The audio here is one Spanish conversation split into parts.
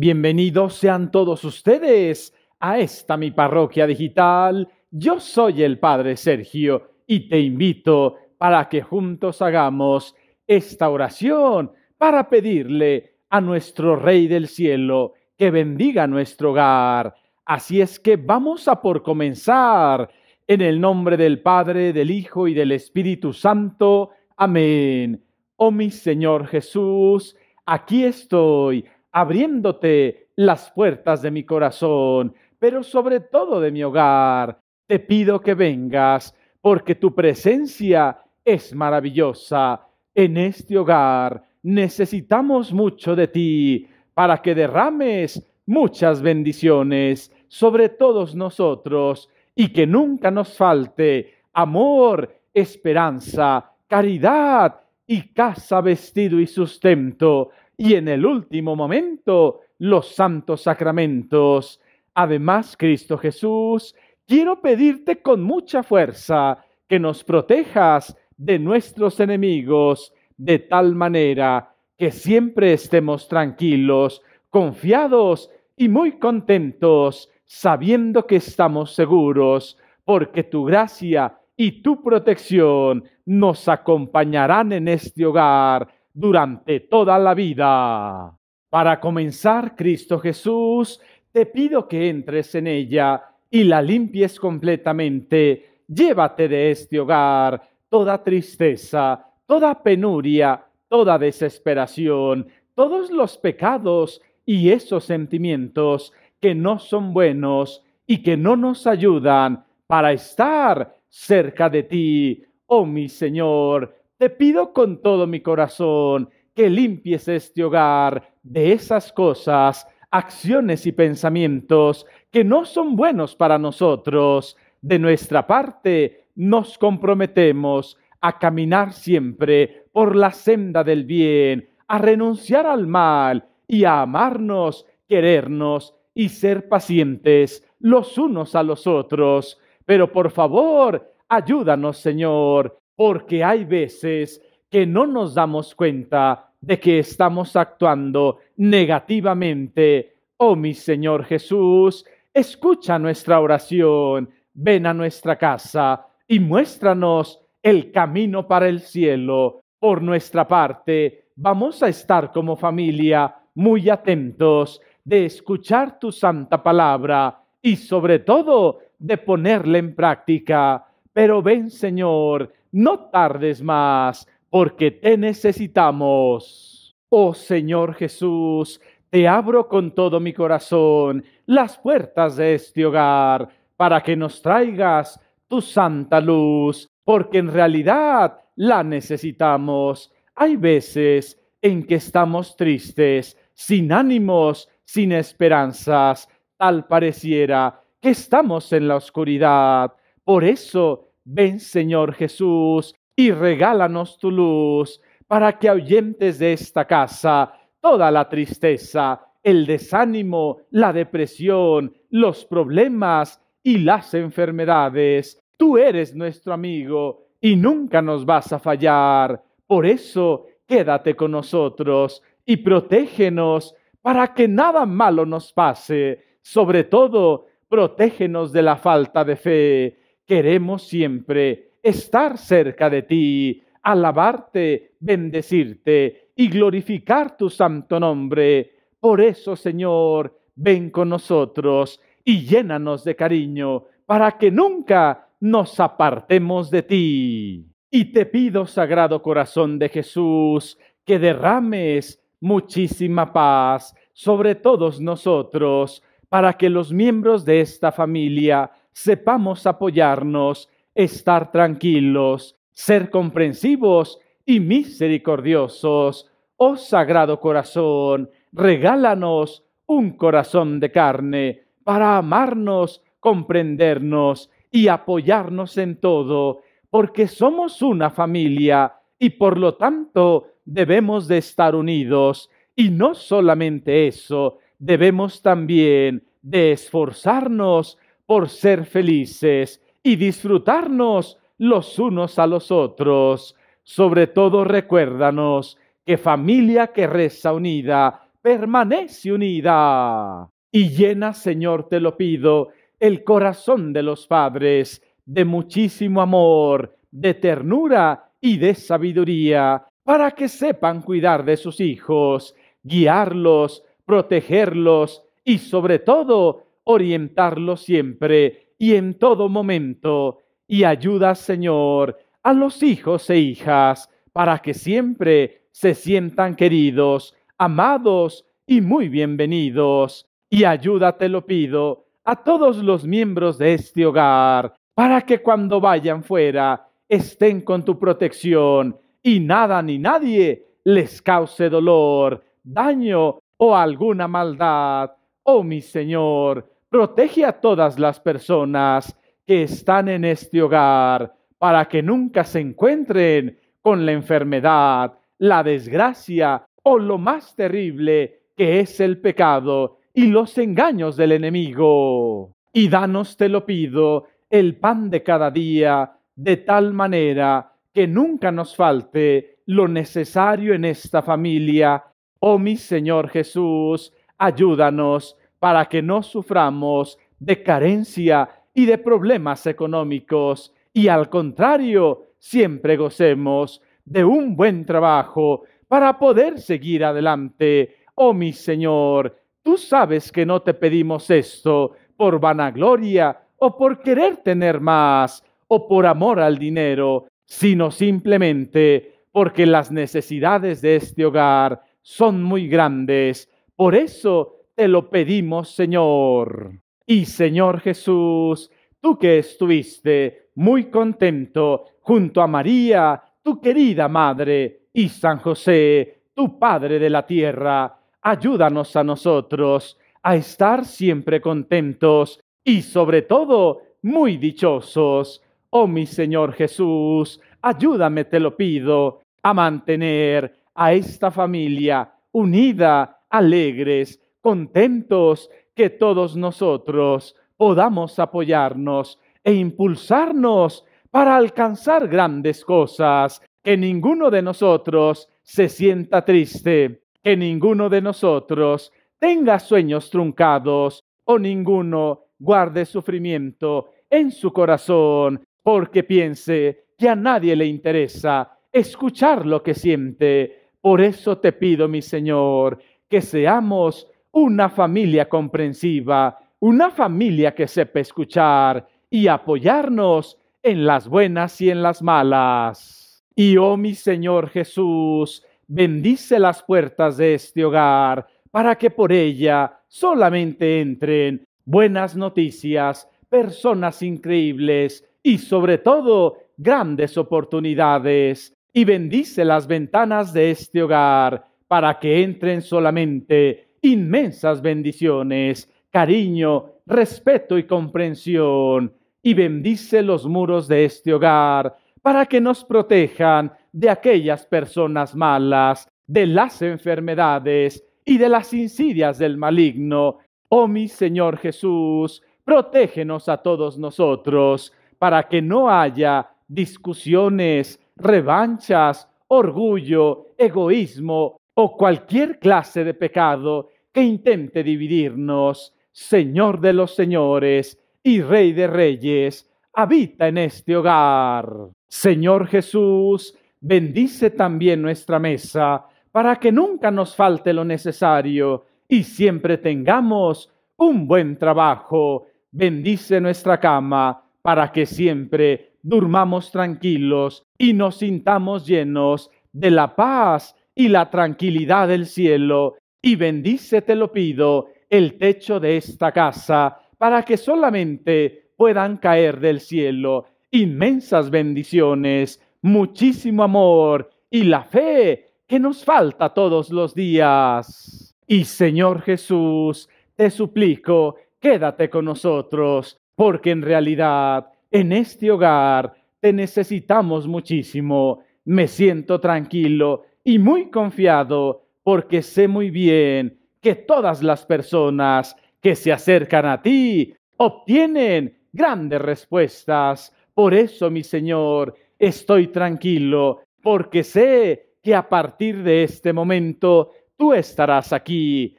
Bienvenidos sean todos ustedes a esta mi parroquia digital. Yo soy el Padre Sergio y te invito para que juntos hagamos esta oración para pedirle a nuestro Rey del Cielo que bendiga nuestro hogar. Así es que vamos a por comenzar. En el nombre del Padre, del Hijo y del Espíritu Santo. Amén. Oh mi Señor Jesús, aquí estoy abriéndote las puertas de mi corazón, pero sobre todo de mi hogar. Te pido que vengas, porque tu presencia es maravillosa. En este hogar necesitamos mucho de ti, para que derrames muchas bendiciones sobre todos nosotros y que nunca nos falte amor, esperanza, caridad y casa, vestido y sustento y en el último momento los santos sacramentos. Además, Cristo Jesús, quiero pedirte con mucha fuerza que nos protejas de nuestros enemigos de tal manera que siempre estemos tranquilos, confiados y muy contentos, sabiendo que estamos seguros, porque tu gracia y tu protección nos acompañarán en este hogar durante toda la vida. Para comenzar, Cristo Jesús, te pido que entres en ella y la limpies completamente. Llévate de este hogar toda tristeza, toda penuria, toda desesperación, todos los pecados y esos sentimientos que no son buenos y que no nos ayudan para estar cerca de ti. Oh mi Señor, te pido con todo mi corazón que limpies este hogar de esas cosas, acciones y pensamientos que no son buenos para nosotros. De nuestra parte, nos comprometemos a caminar siempre por la senda del bien, a renunciar al mal y a amarnos, querernos y ser pacientes los unos a los otros. Pero por favor, ayúdanos, Señor, porque hay veces que no nos damos cuenta de que estamos actuando negativamente. Oh mi Señor Jesús, escucha nuestra oración, ven a nuestra casa y muéstranos el camino para el cielo. Por nuestra parte, vamos a estar como familia muy atentos de escuchar tu santa palabra y sobre todo de ponerla en práctica. Pero ven, Señor, no tardes más, porque te necesitamos. Oh Señor Jesús, te abro con todo mi corazón las puertas de este hogar, para que nos traigas tu santa luz, porque en realidad la necesitamos. Hay veces en que estamos tristes, sin ánimos, sin esperanzas, tal pareciera que estamos en la oscuridad. Por eso Ven Señor Jesús y regálanos tu luz para que ahuyentes de esta casa toda la tristeza, el desánimo, la depresión, los problemas y las enfermedades. Tú eres nuestro amigo y nunca nos vas a fallar. Por eso, quédate con nosotros y protégenos para que nada malo nos pase. Sobre todo, protégenos de la falta de fe Queremos siempre estar cerca de ti, alabarte, bendecirte y glorificar tu santo nombre. Por eso, Señor, ven con nosotros y llénanos de cariño para que nunca nos apartemos de ti. Y te pido, Sagrado Corazón de Jesús, que derrames muchísima paz sobre todos nosotros, para que los miembros de esta familia sepamos apoyarnos, estar tranquilos, ser comprensivos y misericordiosos. Oh Sagrado Corazón, regálanos un corazón de carne para amarnos, comprendernos y apoyarnos en todo, porque somos una familia y por lo tanto debemos de estar unidos. Y no solamente eso, debemos también de esforzarnos por ser felices y disfrutarnos los unos a los otros. Sobre todo recuérdanos que familia que reza unida permanece unida. Y llena, Señor, te lo pido, el corazón de los padres de muchísimo amor, de ternura y de sabiduría, para que sepan cuidar de sus hijos, guiarlos, protegerlos y sobre todo orientarlo siempre y en todo momento, y ayuda, Señor, a los hijos e hijas para que siempre se sientan queridos, amados y muy bienvenidos. Y ayuda, te lo pido, a todos los miembros de este hogar, para que cuando vayan fuera estén con tu protección y nada ni nadie les cause dolor, daño o alguna maldad. Oh mi Señor, protege a todas las personas que están en este hogar para que nunca se encuentren con la enfermedad, la desgracia o lo más terrible que es el pecado y los engaños del enemigo. Y danos, te lo pido, el pan de cada día, de tal manera que nunca nos falte lo necesario en esta familia. Oh mi Señor Jesús, ayúdanos para que no suframos de carencia y de problemas económicos, y al contrario, siempre gocemos de un buen trabajo para poder seguir adelante. Oh mi Señor, tú sabes que no te pedimos esto por vanagloria o por querer tener más o por amor al dinero, sino simplemente porque las necesidades de este hogar son muy grandes. Por eso te lo pedimos, Señor. Y Señor Jesús, tú que estuviste muy contento junto a María, tu querida Madre, y San José, tu Padre de la Tierra, ayúdanos a nosotros a estar siempre contentos y sobre todo muy dichosos. Oh mi Señor Jesús, ayúdame, te lo pido, a mantener a esta familia unida, alegres, contentos que todos nosotros podamos apoyarnos e impulsarnos para alcanzar grandes cosas, que ninguno de nosotros se sienta triste, que ninguno de nosotros tenga sueños truncados o ninguno guarde sufrimiento en su corazón porque piense que a nadie le interesa escuchar lo que siente. Por eso te pido, mi Señor, que seamos una familia comprensiva, una familia que sepa escuchar y apoyarnos en las buenas y en las malas. Y oh mi Señor Jesús, bendice las puertas de este hogar para que por ella solamente entren buenas noticias, personas increíbles y sobre todo grandes oportunidades. Y bendice las ventanas de este hogar para que entren solamente inmensas bendiciones, cariño, respeto y comprensión, y bendice los muros de este hogar para que nos protejan de aquellas personas malas, de las enfermedades y de las insidias del maligno. Oh mi Señor Jesús, protégenos a todos nosotros para que no haya discusiones, revanchas, orgullo, egoísmo, o cualquier clase de pecado que intente dividirnos, Señor de los señores y Rey de reyes, habita en este hogar. Señor Jesús, bendice también nuestra mesa para que nunca nos falte lo necesario y siempre tengamos un buen trabajo. Bendice nuestra cama para que siempre durmamos tranquilos y nos sintamos llenos de la paz y la tranquilidad del cielo, y bendice, te lo pido, el techo de esta casa, para que solamente puedan caer del cielo inmensas bendiciones, muchísimo amor y la fe que nos falta todos los días. Y Señor Jesús, te suplico, quédate con nosotros, porque en realidad en este hogar te necesitamos muchísimo. Me siento tranquilo y muy confiado, porque sé muy bien que todas las personas que se acercan a ti obtienen grandes respuestas. Por eso, mi Señor, estoy tranquilo, porque sé que a partir de este momento tú estarás aquí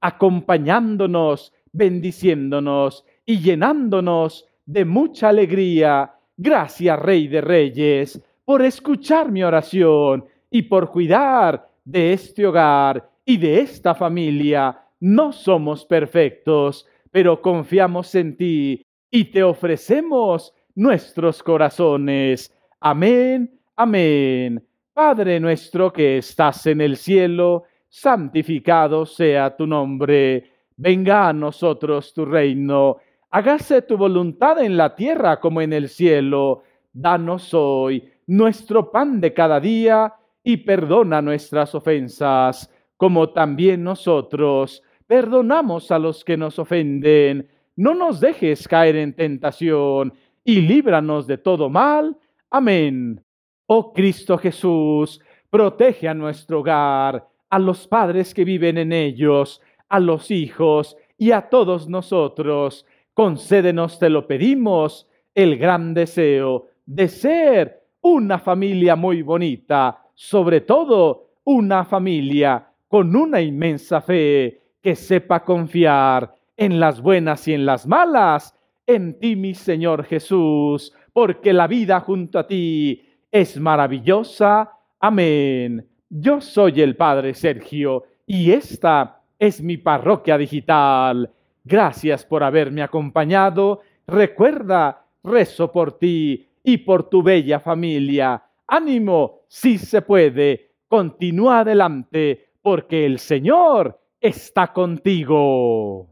acompañándonos, bendiciéndonos y llenándonos de mucha alegría. Gracias, Rey de Reyes, por escuchar mi oración y por cuidar de este hogar y de esta familia. No somos perfectos, pero confiamos en ti y te ofrecemos nuestros corazones. Amén, amén. Padre nuestro que estás en el cielo, santificado sea tu nombre. Venga a nosotros tu reino. Hágase tu voluntad en la tierra como en el cielo. Danos hoy nuestro pan de cada día y perdona nuestras ofensas, como también nosotros perdonamos a los que nos ofenden. No nos dejes caer en tentación, y líbranos de todo mal. Amén. Oh Cristo Jesús, protege a nuestro hogar, a los padres que viven en ellos, a los hijos y a todos nosotros. Concédenos, te lo pedimos, el gran deseo de ser una familia muy bonita sobre todo una familia con una inmensa fe que sepa confiar en las buenas y en las malas, en ti, mi Señor Jesús, porque la vida junto a ti es maravillosa. Amén. Yo soy el Padre Sergio y esta es mi parroquia digital. Gracias por haberme acompañado. Recuerda, rezo por ti y por tu bella familia. Ánimo, sí se puede, continúa adelante, porque el Señor está contigo.